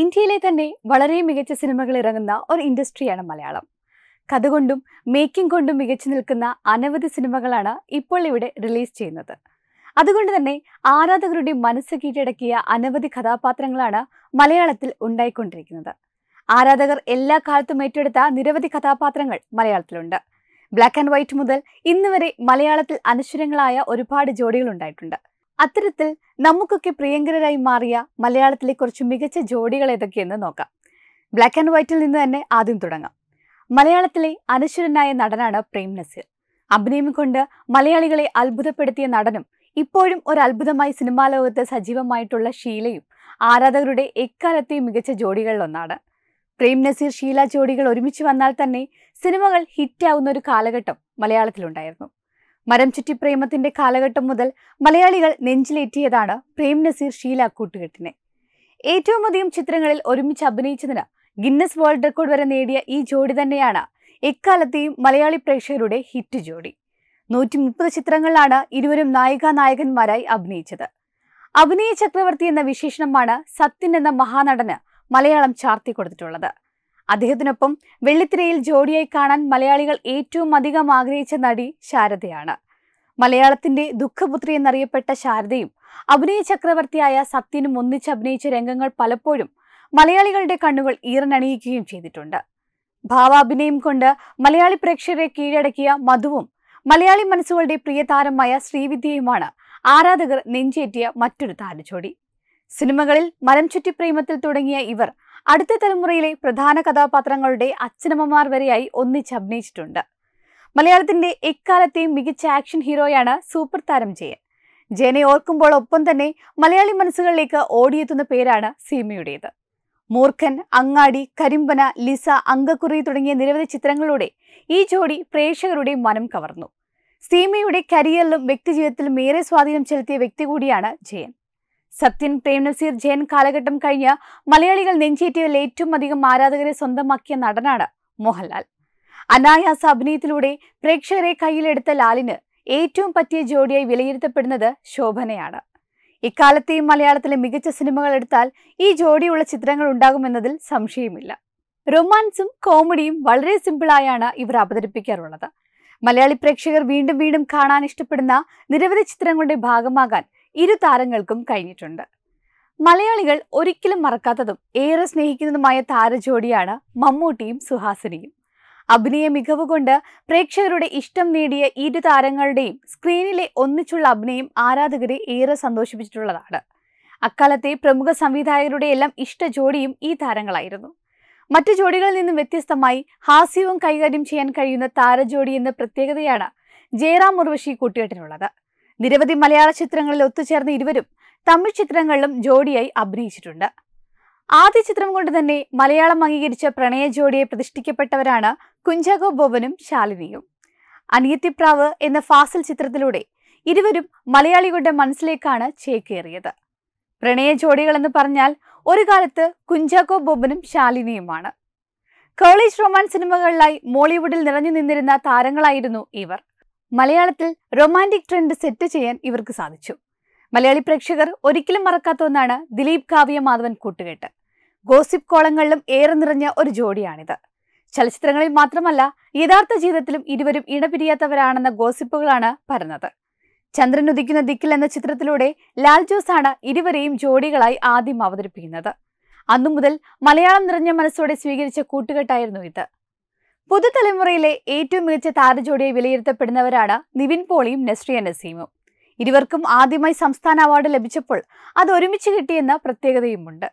ഇന്ത്യയിലെ തന്നെ വളരെ മികച്ച സിനിമകൾ ഇറങ്ങുന്ന ഒരു ഇൻഡസ്ട്രിയാണ് മലയാളം കഥകൊണ്ടും മേക്കിംഗ് കൊണ്ടും മികച്ചു നിൽക്കുന്ന അനവധി സിനിമകളാണ് ഇപ്പോൾ ഇവിടെ റിലീസ് ചെയ്യുന്നത് അതുകൊണ്ട് തന്നെ ആരാധകരുടെ മനസ്സ് കീഴടക്കിയ അനവധി കഥാപാത്രങ്ങളാണ് മലയാളത്തിൽ ഉണ്ടായിക്കൊണ്ടിരിക്കുന്നത് ആരാധകർ എല്ലാ കാലത്തും ഏറ്റെടുത്ത നിരവധി കഥാപാത്രങ്ങൾ മലയാളത്തിലുണ്ട് ബ്ലാക്ക് ആൻഡ് വൈറ്റ് മുതൽ ഇന്ന് വരെ മലയാളത്തിൽ അനശ്വരങ്ങളായ ഒരുപാട് ജോഡികൾ ഉണ്ടായിട്ടുണ്ട് അത്തരത്തിൽ നമുക്കൊക്കെ പ്രിയങ്കരായി മാറിയ മലയാളത്തിലെ കുറച്ച് മികച്ച ജോഡികൾ ഏതൊക്കെയെന്ന് നോക്കാം ബ്ലാക്ക് ആൻഡ് വൈറ്റിൽ നിന്ന് തന്നെ ആദ്യം തുടങ്ങാം മലയാളത്തിലെ അനശ്വരനായ നടനാണ് പ്രേം നസീർ അഭിനയം കൊണ്ട് മലയാളികളെ അത്ഭുതപ്പെടുത്തിയ നടനും ഇപ്പോഴും ഒരു അത്ഭുതമായി സിനിമാ ലോകത്ത് സജീവമായിട്ടുള്ള ഷീലയും ആരാധകരുടെ എക്കാലത്തെയും മികച്ച ജോഡികളിലൊന്നാണ് പ്രേം നസീർ ഷീല ജോഡികൾ ഒരുമിച്ച് വന്നാൽ തന്നെ സിനിമകൾ ഹിറ്റാവുന്ന ഒരു കാലഘട്ടം മലയാളത്തിലുണ്ടായിരുന്നു മരം ചുറ്റി പ്രേമത്തിന്റെ കാലഘട്ടം മുതൽ മലയാളികൾ നെഞ്ചിലേറ്റിയതാണ് പ്രേം നസീർ ഷീല കൂട്ടുകെട്ടിനെ ഏറ്റവും അധികം ചിത്രങ്ങളിൽ ഒരുമിച്ച് അഭിനയിച്ചതിന് ഗിന്നസ് വേൾഡ് റെക്കോർഡ് വരെ നേടിയ ഈ ജോഡി തന്നെയാണ് എക്കാലത്തെയും മലയാളി പ്രേക്ഷകരുടെ ഹിറ്റ് ജോഡി നൂറ്റി മുപ്പത് ചിത്രങ്ങളിലാണ് ഇരുവരും നായികാ നായകന്മാരായി അഭിനയിച്ചത് അഭിനയ ചക്രവർത്തി എന്ന വിശേഷണമാണ് സത്യൻ എന്ന മഹാനടന് മലയാളം ചാർത്തി കൊടുത്തിട്ടുള്ളത് അദ്ദേഹത്തിനൊപ്പം വെള്ളിത്തിരയിൽ ജോഡിയായി കാണാൻ മലയാളികൾ ഏറ്റവും അധികം ആഗ്രഹിച്ച നടി ശാരദയാണ് മലയാളത്തിന്റെ ദുഃഖപുത്രി എന്നറിയപ്പെട്ട ശാരദയും അഭിനയ ചക്രവർത്തിയായ സത്യനും ഒന്നിച്ച് അഭിനയിച്ച രംഗങ്ങൾ പലപ്പോഴും മലയാളികളുടെ കണ്ണുകൾ ഈറനണിയിക്കുകയും ചെയ്തിട്ടുണ്ട് ഭാവാഭിനയം കൊണ്ട് മലയാളി പ്രേക്ഷകരെ കീഴടക്കിയ മധുവും മലയാളി മനസ്സുകളുടെ പ്രിയ താരമായ ശ്രീവിദ്യയുമാണ് ആരാധകർ നെഞ്ചേറ്റിയ മറ്റൊരു താരജോടി സിനിമകളിൽ മരം ചുറ്റി പ്രേമത്തിൽ തുടങ്ങിയ ഇവർ അടുത്ത തലമുറയിലെ പ്രധാന കഥാപാത്രങ്ങളുടെ അച്ഛനമ്മമാർ വരെയായി ഒന്നിച്ച് അഭിനയിച്ചിട്ടുണ്ട് മലയാളത്തിന്റെ എക്കാലത്തെയും മികച്ച ആക്ഷൻ ഹീറോയാണ് സൂപ്പർ താരം ജയൻ ജയനെ ഓർക്കുമ്പോൾ ഒപ്പം തന്നെ മലയാളി മനസ്സുകളിലേക്ക് ഓടിയെത്തുന്ന പേരാണ് സീമയുടേത് മൂർഖൻ അങ്ങാടി കരിമ്പന ലിസ അങ്കക്കുറി തുടങ്ങിയ നിരവധി ചിത്രങ്ങളിലൂടെ ഈ ജോഡി പ്രേക്ഷകരുടെ മനം കവർന്നു സീമയുടെ കരിയറിലും വ്യക്തിജീവിതത്തിലും ഏറെ സ്വാധീനം ചെലുത്തിയ വ്യക്തി കൂടിയാണ് ജയൻ സത്യൻ പ്രേംനസീർ ജയൻ കാലഘട്ടം കഴിഞ്ഞ് മലയാളികൾ നെഞ്ചേറ്റിയതിൽ ഏറ്റവും അധികം ആരാധകരെ സ്വന്തമാക്കിയ നടനാണ് മോഹൻലാൽ അനായാസ അഭിനയത്തിലൂടെ പ്രേക്ഷകരെ കയ്യിലെടുത്ത ലാലിന് ഏറ്റവും പറ്റിയ ജോഡിയായി വിലയിരുത്തപ്പെടുന്നത് ശോഭനയാണ് ഇക്കാലത്തെയും മലയാളത്തിലെ മികച്ച സിനിമകൾ എടുത്താൽ ഈ ജോഡിയുള്ള ചിത്രങ്ങൾ ഉണ്ടാകുമെന്നതിൽ സംശയമില്ല റൊമാൻസും കോമഡിയും വളരെ സിമ്പിളായാണ് ഇവർ അവതരിപ്പിക്കാറുള്ളത് മലയാളി പ്രേക്ഷകർ വീണ്ടും വീണ്ടും കാണാൻ ഇഷ്ടപ്പെടുന്ന നിരവധി ചിത്രങ്ങളുടെ ഭാഗമാകാൻ ഇരു താരങ്ങൾക്കും കഴിഞ്ഞിട്ടുണ്ട് മലയാളികൾ ഒരിക്കലും മറക്കാത്തതും ഏറെ സ്നേഹിക്കുന്നതുമായ താരജോഡിയാണ് മമ്മൂട്ടിയും സുഹാസിനിയും അഭിനയ മികവ് കൊണ്ട് പ്രേക്ഷകരുടെ ഇഷ്ടം നേടിയ ഇരു താരങ്ങളുടെയും സ്ക്രീനിലെ ഒന്നിച്ചുള്ള അഭിനയം ആരാധകരെ ഏറെ സന്തോഷിപ്പിച്ചിട്ടുള്ളതാണ് അക്കാലത്തെ പ്രമുഖ സംവിധായകരുടെ എല്ലാം ഇഷ്ട ജോഡിയും ഈ താരങ്ങളായിരുന്നു മറ്റു ജോഡികളിൽ നിന്നും വ്യത്യസ്തമായി ഹാസ്യവും കൈകാര്യം ചെയ്യാൻ കഴിയുന്ന താരജോഡി എന്ന പ്രത്യേകതയാണ് ജയറാം ഉർവശി കൂട്ടുകെട്ടിനുള്ളത് നിരവധി മലയാള ചിത്രങ്ങളിൽ ഒത്തുചേർന്ന ഇരുവരും തമിഴ് ചിത്രങ്ങളിലും ജോഡിയായി അഭിനയിച്ചിട്ടുണ്ട് ആദ്യ ചിത്രം കൊണ്ട് തന്നെ മലയാളം അംഗീകരിച്ച പ്രണയ ജോഡിയെ പ്രതിഷ്ഠിക്കപ്പെട്ടവരാണ് കുഞ്ചാഗോ ബോബനും ശാലിനിയും അനിയത്തിപ്രാവ് എന്ന ഫാസിൽ ചിത്രത്തിലൂടെ ഇരുവരും മലയാളികളുടെ മനസ്സിലേക്കാണ് ചേക്കേറിയത് പ്രണയ ജോഡികളെന്ന് പറഞ്ഞാൽ ഒരു കാലത്ത് കുഞ്ചാക്കോ ബോബനും ശാലിനിയുമാണ് കോളേജ് റൊമാൻസ് സിനിമകളിലായി മോളിവുഡിൽ നിറഞ്ഞു നിന്നിരുന്ന താരങ്ങളായിരുന്നു ഇവർ മലയാളത്തിൽ റൊമാൻറ്റിക് ട്രെൻഡ് സെറ്റ് ചെയ്യാൻ ഇവർക്ക് സാധിച്ചു മലയാളി പ്രേക്ഷകർ ഒരിക്കലും മറക്കാത്ത ഒന്നാണ് ദിലീപ് കാവ്യ മാധവൻ കൂട്ടുകെട്ട് ഗോസിപ്പ് കോളങ്ങളിലും ഏറെ നിറഞ്ഞ ഒരു ജോഡിയാണിത് ചലച്ചിത്രങ്ങളിൽ മാത്രമല്ല യഥാർത്ഥ ജീവിതത്തിലും ഇരുവരും ഇടപിരിയാത്തവരാണെന്ന ഗോസിപ്പുകളാണ് പരന്നത് ചന്ദ്രൻ ഉദിക്കുന്ന ദിക്കിൽ എന്ന ചിത്രത്തിലൂടെ ലാൽ ജോസ് ആണ് ഇരുവരെയും ജോഡികളായി ആദ്യം അവതരിപ്പിക്കുന്നത് അന്നു മുതൽ മലയാളം നിറഞ്ഞ മനസ്സോടെ സ്വീകരിച്ച കൂട്ടുകെട്ടായിരുന്നു ഇത് പുതുതലമുറയിലെ ഏറ്റവും മികച്ച താരജോഡിയെ വിലയിരുത്തപ്പെടുന്നവരാണ് നിവിൻ പോളിയും നസ്രിയ നസീമും ഇരുവർക്കും ആദ്യമായി സംസ്ഥാന അവാർഡ് ലഭിച്ചപ്പോൾ അത് ഒരുമിച്ച് കിട്ടിയെന്ന പ്രത്യേകതയുമുണ്ട്